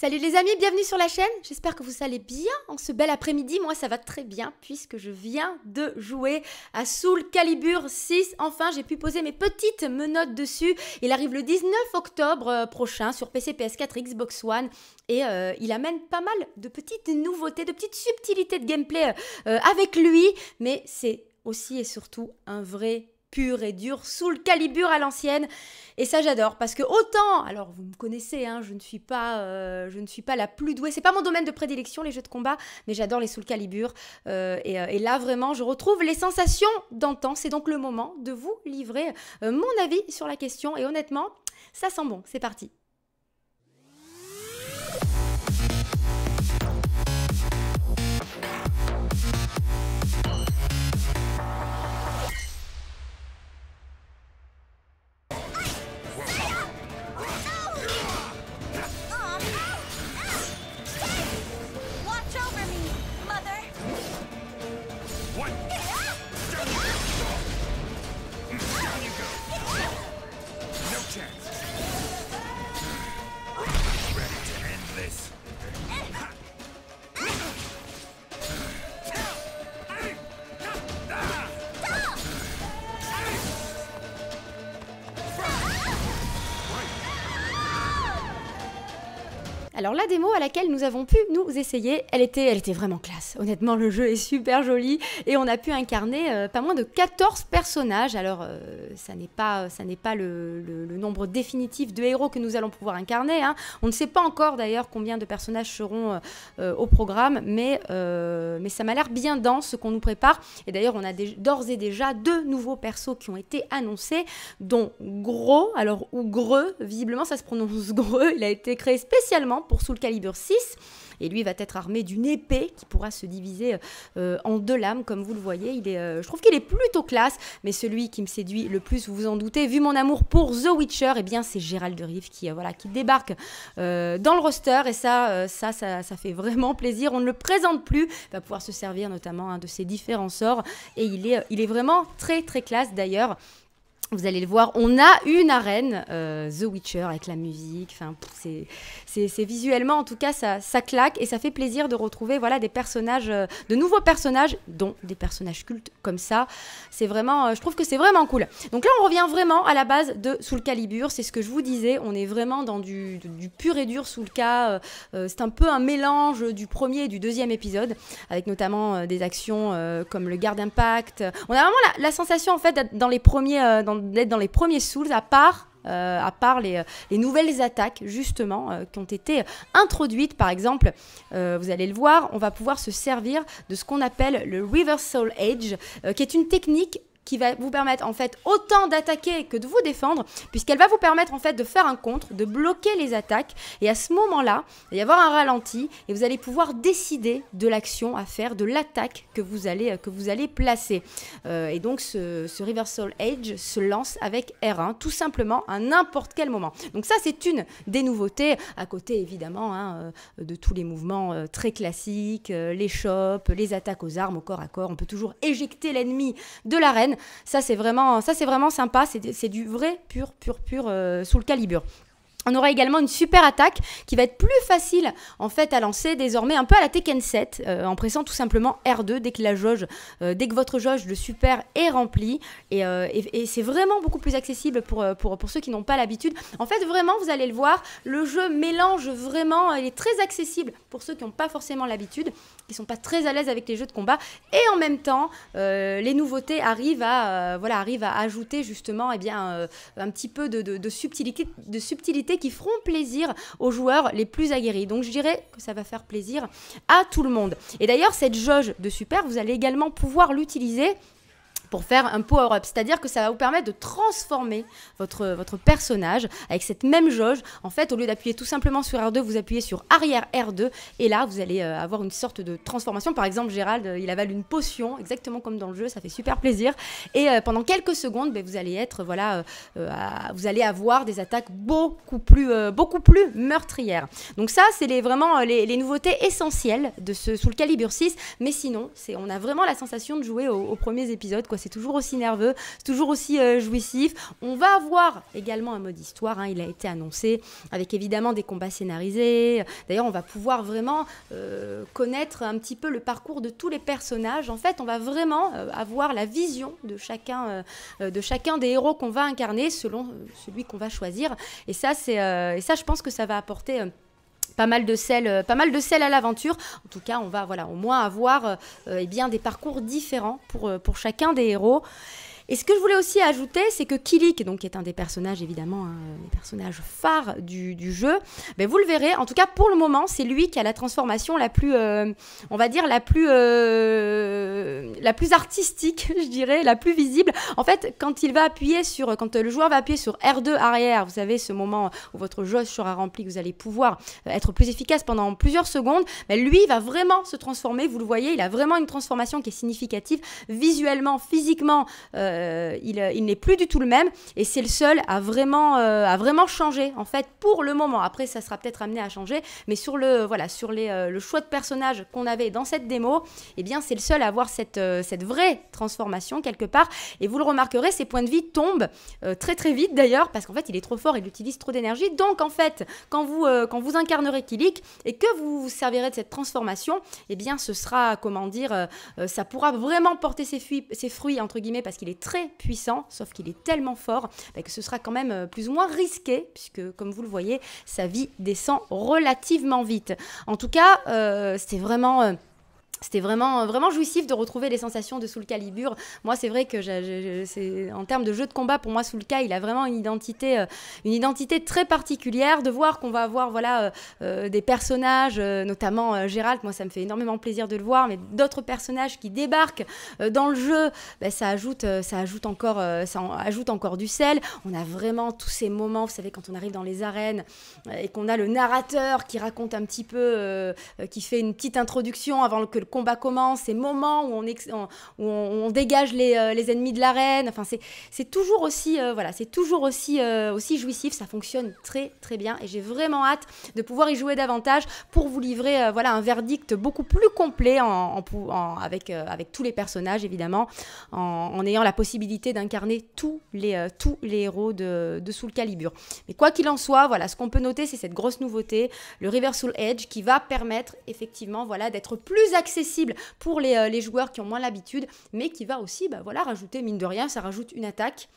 Salut les amis, bienvenue sur la chaîne. J'espère que vous allez bien en ce bel après-midi. Moi, ça va très bien puisque je viens de jouer à Soul Calibur 6. Enfin, j'ai pu poser mes petites menottes dessus. Il arrive le 19 octobre euh, prochain sur PC, PS4, Xbox One et euh, il amène pas mal de petites nouveautés, de petites subtilités de gameplay euh, avec lui, mais c'est aussi et surtout un vrai pur et dur, sous le calibre à l'ancienne. Et ça j'adore parce que autant, alors vous me connaissez, hein, je ne suis pas, euh, je ne suis pas la plus douée. C'est pas mon domaine de prédilection les jeux de combat, mais j'adore les sous le calibre, euh, euh, et, là vraiment, je retrouve les sensations d'antan. C'est donc le moment de vous livrer mon avis sur la question. Et honnêtement, ça sent bon. C'est parti. Check. Alors la démo à laquelle nous avons pu nous essayer, elle était, elle était vraiment classe. Honnêtement, le jeu est super joli et on a pu incarner euh, pas moins de 14 personnages. Alors euh, ça n'est pas, ça n'est pas le, nombre définitif de héros que nous allons pouvoir incarner. Hein. On ne sait pas encore d'ailleurs combien de personnages seront euh, au programme, mais, mais ça m'a l'air bien dense ce qu'on nous prépare. Et d'ailleurs, on a d'ores et déjà deux nouveaux persos qui ont été annoncés, dont Gros, alors ou Greux, visiblement ça se prononce Greux. Il a été créé spécialement pour le calibre 6. Et lui va être armé d'une épée qui pourra se diviser euh, en deux lames, comme vous le voyez. Il est, euh, je trouve qu'il est plutôt classe, mais celui qui me séduit le plus, vous vous en doutez, vu mon amour pour The Witcher, et eh bien c'est Gérald de Rive qui, euh, voilà, qui débarque dans le roster. Et ça, ça, ça, ça, fait vraiment plaisir. On ne le présente plus. Il va pouvoir se servir notamment de ses différents sorts. Et il est, il est vraiment très, très classe d'ailleurs. Vous allez le voir, on a une arène, euh, The Witcher, avec la musique. Enfin, c'est visuellement, en tout cas, ça, ça, claque et ça fait plaisir de retrouver voilà des personnages, euh, de nouveaux personnages, dont des personnages cultes comme ça. C'est vraiment, euh, je trouve que c'est vraiment cool. Donc là, on revient vraiment à la base de Soul Calibur. C'est ce que je vous disais. On est vraiment dans du, pur et dur Soul cas c'est un peu un mélange du premier et du deuxième épisode, avec notamment des actions comme le Garde Impact. On a vraiment la, la sensation en fait dans les premiers, dans d'être dans les premiers Souls, à part euh, à part euh, les, nouvelles attaques justement euh, qui ont été introduites. Par exemple, vous allez le voir, on va pouvoir se servir de ce qu'on appelle le Reverse Soul Edge, qui est une technique qui va vous permettre en fait autant d'attaquer que de vous défendre, puisqu'elle va vous permettre en fait de faire un contre, de bloquer les attaques, et à ce moment-là, il va y avoir un ralenti, et vous allez pouvoir décider de l'action à faire, de l'attaque que vous allez, que vous allez placer. Euh, et donc ce, Reversal Edge se lance avec R1, tout simplement à n'importe quel moment. Donc ça c'est une des nouveautés, à côté évidemment hein, euh, de tous les mouvements euh, très classiques, les shops, les attaques aux armes, au corps à corps, on peut toujours éjecter l'ennemi de l'arène. Ça, c'est vraiment, sympa. C'est, du vrai, pur, pur, pur euh, sous le calibre. On aura également une super attaque qui va être plus facile en fait à lancer désormais un peu à la Tekken 7 euh, en pressant tout simplement R2 dès que la jauge, euh, dès que votre jauge de super est remplie et, euh, c'est vraiment beaucoup plus accessible pour, pour, ceux qui n'ont pas l'habitude. En fait vraiment vous allez le voir, le jeu mélange vraiment, il est très accessible pour ceux qui n'ont pas forcément l'habitude, qui sont pas très à l'aise avec les jeux de combat et en même temps les nouveautés arrivent à, voilà, arrivent à ajouter justement eh bien, un petit peu de subtilité, de subtilité qui feront plaisir aux joueurs les plus aguerris. Donc je dirais que ça va faire plaisir à tout le monde. Et d'ailleurs, cette jauge de super, vous allez également pouvoir l'utiliser pour faire un power-up. C'est-à-dire que ça va vous permettre de transformer votre, votre personnage avec cette même jauge. En fait, au lieu d'appuyer tout simplement sur R2, vous appuyez sur arrière R2 et là, vous allez euh, avoir une sorte de transformation. Par exemple, Gérald, euh, il avale une potion, exactement comme dans le jeu, ça fait super plaisir. Et euh, pendant quelques secondes, ben, vous allez être, voilà, vous allez avoir des attaques beaucoup plus, beaucoup plus meurtrières. Donc ça, c'est les, vraiment les, nouveautés essentielles de ce sous le calibre 6. Mais sinon, c'est, on a vraiment la sensation de jouer aux premiers épisodes, quoi c'est toujours aussi nerveux, c'est toujours aussi euh, jouissif. On va avoir également un mode histoire, hein, il a été annoncé, avec évidemment des combats scénarisés. D'ailleurs, on va pouvoir vraiment euh, connaître un petit peu le parcours de tous les personnages. En fait, on va vraiment euh, avoir la vision de chacun, de chacun des héros qu'on va incarner selon celui qu'on va choisir. Et ça, c'est, et ça, je pense que ça va apporter pas mal de sel, euh, pas mal de sel à l'aventure. En tout cas, on va voilà, au moins avoir euh, euh, eh bien, des parcours différents pour, pour chacun des héros. Et ce que je voulais aussi ajouter, c'est que Kilik, donc, qui est un des personnages, évidemment, un hein, des euh, personnages phares du, jeu, Mais ben, vous le verrez, en tout cas pour le moment, c'est lui qui a la transformation la plus, euh, on va dire, la plus, euh, la plus artistique, je dirais, la plus visible. En fait, quand il va appuyer sur, quand le joueur va appuyer sur R2 arrière, vous savez, ce moment où votre jauge sera que vous allez pouvoir être plus efficace pendant plusieurs secondes, Mais ben, lui, il va vraiment se transformer, vous le voyez, il a vraiment une transformation qui est significative, visuellement, physiquement, euh, euh, il, n'est plus du tout le même et c'est le seul à vraiment, euh, à vraiment changer en fait pour le moment. Après, ça sera peut-être amené à changer, mais sur le, voilà, sur les, le choix de personnage qu'on avait dans cette démo, et eh bien, c'est le seul à avoir cette, cette vraie transformation quelque part. Et vous le remarquerez, ses points de vie tombent très très vite d'ailleurs, parce qu'en fait, il est trop fort, il utilise trop d'énergie. Donc en fait, quand vous, quand vous incarnerez Kilik et que vous vous servirez de cette transformation, et eh bien, ce sera, comment dire, ça pourra vraiment porter ses, ses fruits, entre guillemets, parce qu'il est puissant, sauf qu'il est tellement fort bah, que ce sera quand même euh, plus ou moins risqué, puisque comme vous le voyez, sa vie descend relativement vite. En tout cas, euh, c'est vraiment euh, c'était vraiment, vraiment jouissif de retrouver les sensations de Soul Calibur. Moi, c'est vrai que je, en termes de jeu de combat, pour moi, Soul il a vraiment une identité, euh, une identité très particulière. De voir qu'on va avoir voilà, euh, euh, des personnages, notamment Gérald, moi, ça me fait énormément plaisir de le voir, mais d'autres personnages qui débarquent dans le jeu, ben, ça, ajoute, ça, ajoute encore, ça ajoute encore du sel. On a vraiment tous ces moments, vous savez, quand on arrive dans les arènes et qu'on a le narrateur qui raconte un petit peu, qui fait une petite introduction avant que le combat commence, ces moments où on, dégage euh, les, ennemis de l'arène. Enfin, c'est toujours aussi, euh, voilà, c'est toujours aussi, euh, aussi jouissif. Ça fonctionne très, très bien. Et j'ai vraiment hâte de pouvoir y jouer davantage pour vous livrer voilà, un verdict beaucoup plus complet en, avec, avec tous les personnages, évidemment, en, ayant la possibilité d'incarner tous les, tous les héros de, de Soul Calibur. Mais quoi qu'il en soit, voilà, ce qu'on peut noter, c'est cette grosse nouveauté, le Reversal Edge, qui va permettre effectivement voilà, d'être plus accessible accessible pour euh, les, joueurs qui ont moins l'habitude, mais qui va aussi, bah voilà, rajouter, mine de rien, ça rajoute une attaque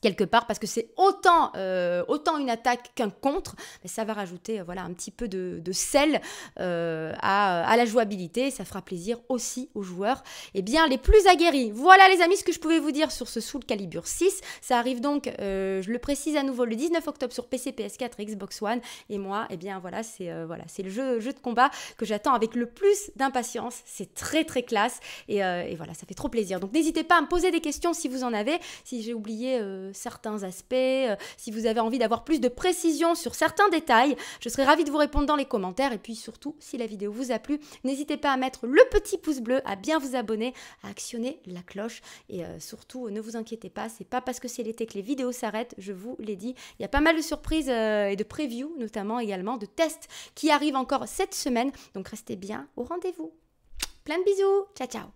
quelque part parce que c'est autant euh, autant une attaque qu'un contre ça va rajouter euh, voilà un petit peu de, sel euh, à, à, la jouabilité ça fera plaisir aussi aux joueurs et eh bien les plus aguerris voilà les amis ce que je pouvais vous dire sur ce Soul Calibur 6 ça arrive donc je le précise à nouveau le 19 octobre sur PC PS4 Xbox One et moi et eh bien voilà c'est voilà c'est le jeu jeu de combat que j'attends avec le plus d'impatience c'est très très classe et, et, voilà ça fait trop plaisir donc n'hésitez pas à me poser des questions si vous en avez si j'ai oublié certains aspects, euh, si vous avez envie d'avoir plus de précision sur certains détails, je serai ravie de vous répondre dans les commentaires. Et puis surtout, si la vidéo vous a plu, n'hésitez pas à mettre le petit pouce bleu, à bien vous abonner, à actionner la cloche. Et euh, surtout, ne vous inquiétez pas, c'est pas parce que c'est l'été que les vidéos s'arrêtent, je vous l'ai dit. Il y a pas mal de surprises euh, et de previews, notamment également, de tests qui arrivent encore cette semaine. Donc restez bien au rendez-vous. Plein de bisous, ciao ciao